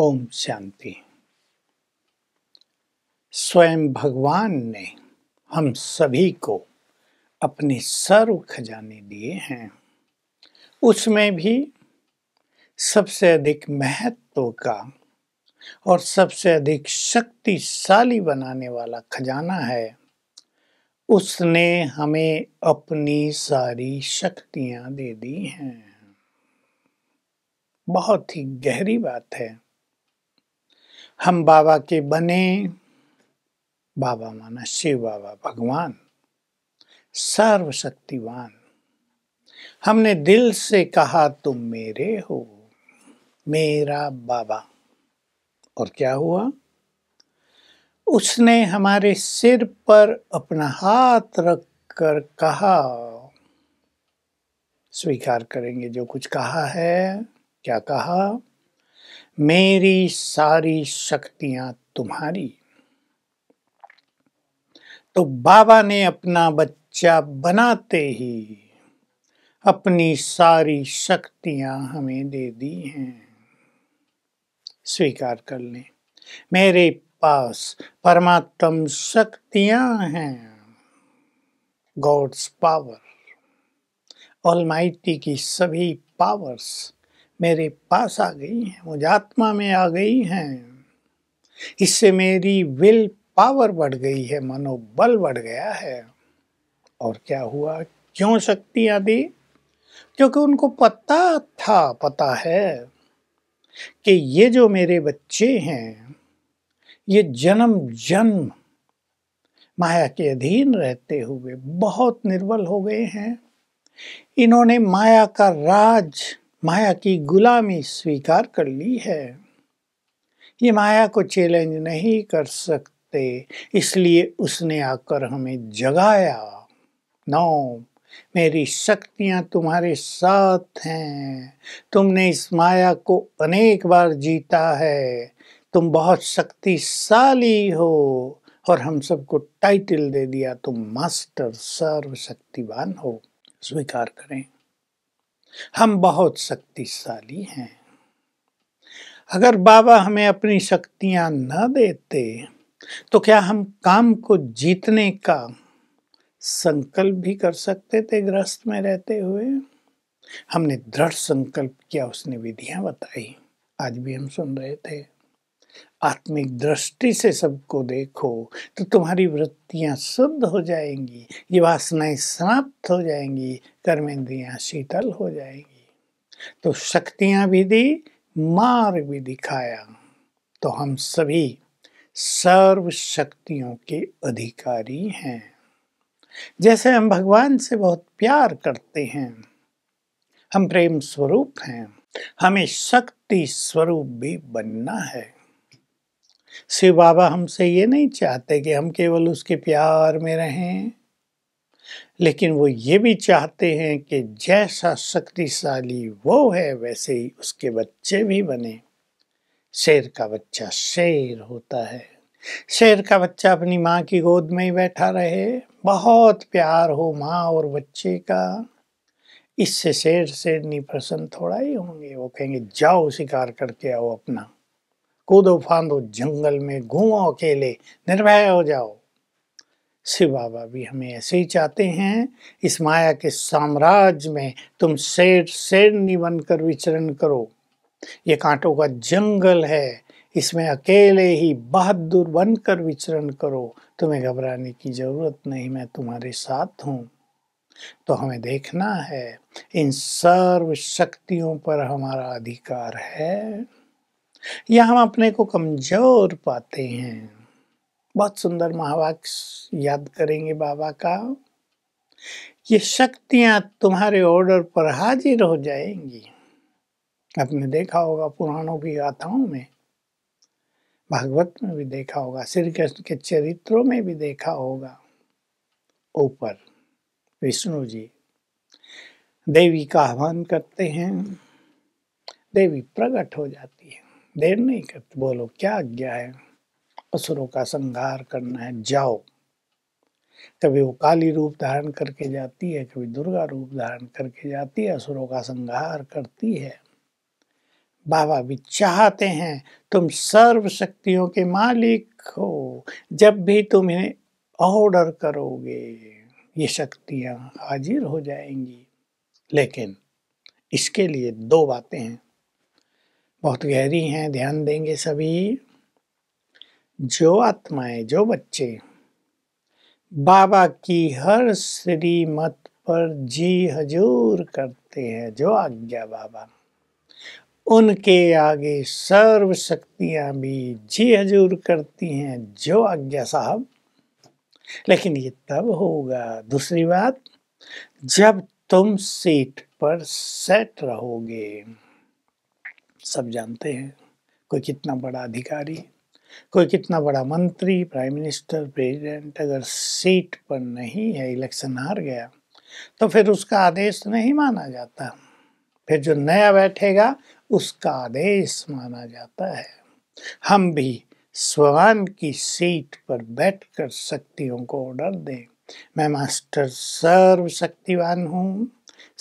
ओम शांति स्वयं भगवान ने हम सभी को अपने सर्व खजाने दिए हैं उसमें भी सबसे अधिक महत्व का और सबसे अधिक शक्तिशाली बनाने वाला खजाना है उसने हमें अपनी सारी शक्तियां दे दी हैं बहुत ही गहरी बात है हम बाबा के बने बाबा माना शिव बाबा भगवान सर्वशक्तिवान हमने दिल से कहा तुम मेरे हो मेरा बाबा और क्या हुआ उसने हमारे सिर पर अपना हाथ रख कर कहा स्वीकार करेंगे जो कुछ कहा है क्या कहा मेरी सारी शक्तियां तुम्हारी तो बाबा ने अपना बच्चा बनाते ही अपनी सारी शक्तियां हमें दे दी हैं स्वीकार कर लें मेरे पास परमात्म शक्तियां हैं गॉड्स पावर ऑलमाइटी की सभी पावर्स मेरे पास आ गई हैं मुझ आत्मा में आ गई हैं इससे मेरी विल पावर बढ़ गई है मनोबल बढ़ गया है और क्या हुआ क्यों शक्तियाँ दी क्योंकि उनको पता था पता है कि ये जो मेरे बच्चे हैं ये जन्म जन्म माया के अधीन रहते हुए बहुत निर्बल हो गए हैं इन्होंने माया का राज माया की गुलामी स्वीकार कर ली है ये माया को चैलेंज नहीं कर सकते इसलिए उसने आकर हमें जगाया नौ मेरी शक्तियां तुम्हारे साथ हैं तुमने इस माया को अनेक बार जीता है तुम बहुत शक्तिशाली हो और हम सबको टाइटल दे दिया तुम मास्टर सर्वशक्तिवान हो स्वीकार करें हम बहुत शक्तिशाली हैं अगर बाबा हमें अपनी शक्तियां न देते तो क्या हम काम को जीतने का संकल्प भी कर सकते थे ग्रस्त में रहते हुए हमने दृढ़ संकल्प किया उसने विधियां बताई आज भी हम सुन रहे थे आत्मिक दृष्टि से सबको देखो तो तुम्हारी वृत्तियां शुद्ध हो जाएंगी ये वासनाएं समाप्त हो जाएंगी कर्मेंद्रियां शीतल हो जाएंगी तो शक्तियां भी दी मार्ग भी दिखाया तो हम सभी सर्व शक्तियों के अधिकारी हैं जैसे हम भगवान से बहुत प्यार करते हैं हम प्रेम स्वरूप हैं हमें शक्ति स्वरूप भी बनना है शिव बाबा हमसे ये नहीं चाहते कि हम केवल उसके प्यार में रहें लेकिन वो ये भी चाहते हैं कि जैसा शक्तिशाली वो है वैसे ही उसके बच्चे भी बने शेर का बच्चा शेर होता है शेर का बच्चा अपनी माँ की गोद में ही बैठा रहे बहुत प्यार हो माँ और बच्चे का इससे शेर शेरनी प्रसन्न थोड़ा ही होंगे वो कहेंगे जाओ शिकार करके आओ अपना कूदो फांदो जंगल में घूमो अकेले निर्भय हो जाओ शिव बाबा भी हमें ऐसे ही चाहते हैं इस माया के साम्राज्य में तुम शेर शेरनी बनकर विचरण करो ये कांटों का जंगल है इसमें अकेले ही बहादुर बनकर विचरण करो तुम्हें घबराने की जरूरत नहीं मैं तुम्हारे साथ हूं तो हमें देखना है इन सर्व शक्तियों पर हमारा अधिकार है या हम अपने को कमजोर पाते हैं बहुत सुंदर महावाक्य याद करेंगे बाबा का ये शक्तियां तुम्हारे ऑर्डर पर हाजिर हो जाएंगी आपने देखा होगा पुराणों की गाथाओं में भागवत में भी देखा होगा श्री कृष्ण के चरित्रों में भी देखा होगा ऊपर विष्णु जी देवी का आह्वान करते हैं देवी प्रकट हो जाती है देर नहीं करते बोलो क्या आज्ञा है असुरों का संहार करना है जाओ कभी वो काली रूप धारण करके जाती है कभी दुर्गा रूप धारण करके जाती है असुरों का संहार करती है बाबा भी चाहते हैं तुम सर्व शक्तियों के मालिक हो जब भी तुम्हें ऑर्डर करोगे ये शक्तियां हाजिर हो जाएंगी लेकिन इसके लिए दो बातें हैं बहुत गहरी हैं ध्यान देंगे सभी जो आत्माएं जो बच्चे बाबा की हर श्रीमत पर जी हजूर करते हैं जो आज्ञा बाबा उनके आगे सर्व भी जी हजूर करती हैं जो आज्ञा साहब लेकिन ये तब होगा दूसरी बात जब तुम सीट पर सेट रहोगे सब जानते हैं कोई कितना बड़ा अधिकारी कोई कितना बड़ा मंत्री प्राइम मिनिस्टर प्रेसिडेंट अगर सीट पर नहीं है इलेक्शन हार गया तो फिर उसका आदेश नहीं माना जाता फिर जो नया बैठेगा उसका आदेश माना जाता है हम भी स्वान की सीट पर बैठकर शक्तियों को ऑर्डर दें मैं मास्टर सर्व शक्तिवान हूँ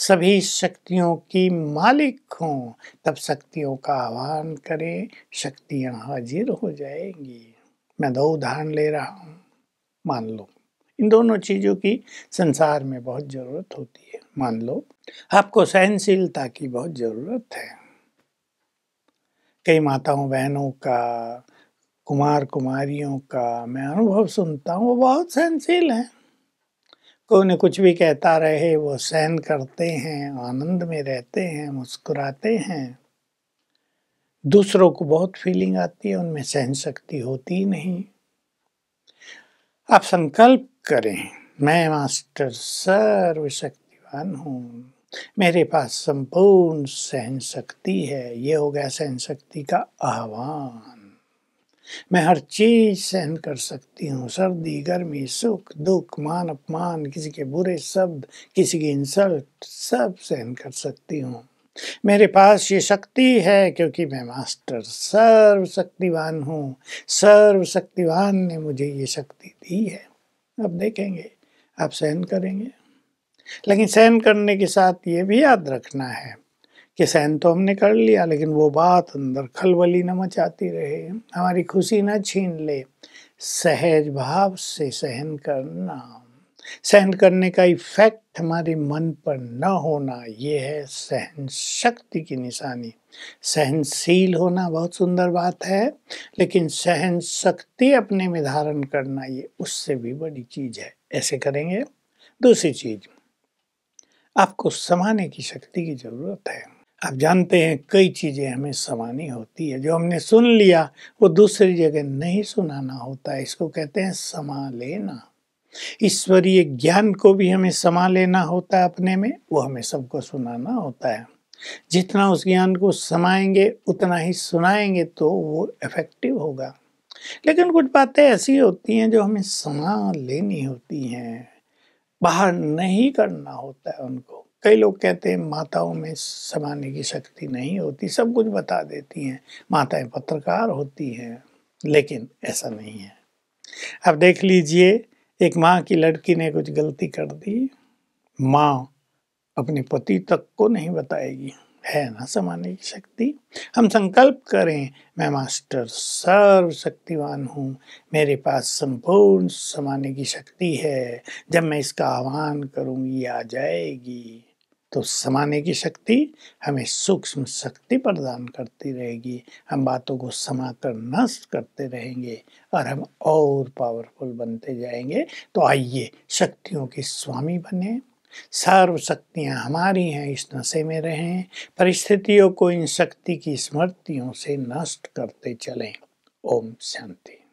सभी शक्तियों की मालिक हों तब शक्तियों का आह्वान करें शक्तियां हाजिर हो जाएंगी मैं दो उदाहरण ले रहा हूँ मान लो इन दोनों चीज़ों की संसार में बहुत ज़रूरत होती है मान लो आपको सहनशीलता की बहुत ज़रूरत है कई माताओं बहनों का कुमार कुमारियों का मैं अनुभव सुनता हूँ वो बहुत सहनशील हैं कौन कुछ भी कहता रहे वो सहन करते हैं आनंद में रहते हैं मुस्कुराते हैं दूसरों को बहुत फीलिंग आती है उनमें सहन शक्ति होती नहीं आप संकल्प करें मैं मास्टर सर्वशक्तिवान हूँ मेरे पास संपूर्ण सहन शक्ति है ये हो गया सहन शक्ति का आह्वान मैं हर चीज सहन कर सकती हूँ सर्दी गर्मी सुख दुख मान अपमान किसी के बुरे शब्द किसी की इंसल्ट सब सहन कर सकती हूँ मेरे पास ये शक्ति है क्योंकि मैं मास्टर सर्वशक्तिवान हूँ सर्वशक्तिवान ने मुझे ये शक्ति दी है अब देखेंगे आप सहन करेंगे लेकिन सहन करने के साथ ये भी याद रखना है कि सहन तो हमने कर लिया लेकिन वो बात अंदर खलबली न मचाती रहे हमारी खुशी न छीन ले सहज भाव से सहन करना सहन करने का इफेक्ट हमारे मन पर न होना ये है सहन शक्ति की निशानी सहनशील होना बहुत सुंदर बात है लेकिन सहन शक्ति अपने में धारण करना ये उससे भी बड़ी चीज है ऐसे करेंगे दूसरी चीज आपको समाने की शक्ति की जरूरत है आप जानते हैं कई चीज़ें हमें समानी होती है जो हमने सुन लिया वो दूसरी जगह नहीं सुनाना होता है इसको कहते हैं समा लेना ईश्वरीय ज्ञान को भी हमें समा लेना होता है अपने में वो हमें सबको सुनाना होता है जितना उस ज्ञान को समाएंगे उतना ही सुनाएंगे तो वो इफेक्टिव होगा लेकिन कुछ बातें ऐसी होती हैं जो हमें समा लेनी होती हैं बाहर नहीं करना होता है उनको कई लोग कहते हैं माताओं में समाने की शक्ति नहीं होती सब कुछ बता देती हैं माताएं पत्रकार होती हैं लेकिन ऐसा नहीं है अब देख लीजिए एक माँ की लड़की ने कुछ गलती कर दी माँ अपने पति तक को नहीं बताएगी है ना समाने की शक्ति हम संकल्प करें मैं मास्टर सर्व शक्तिवान हूँ मेरे पास संपूर्ण समाने की शक्ति है जब मैं इसका आह्वान करूँगी आ जाएगी तो समाने की शक्ति हमें सूक्ष्म शक्ति प्रदान करती रहेगी हम बातों को समा कर नष्ट करते रहेंगे और हम और पावरफुल बनते जाएंगे तो आइए शक्तियों के स्वामी बने सर्व शक्तियाँ हमारी हैं इस नशे में रहें परिस्थितियों को इन शक्ति की स्मृतियों से नष्ट करते चलें ओम शांति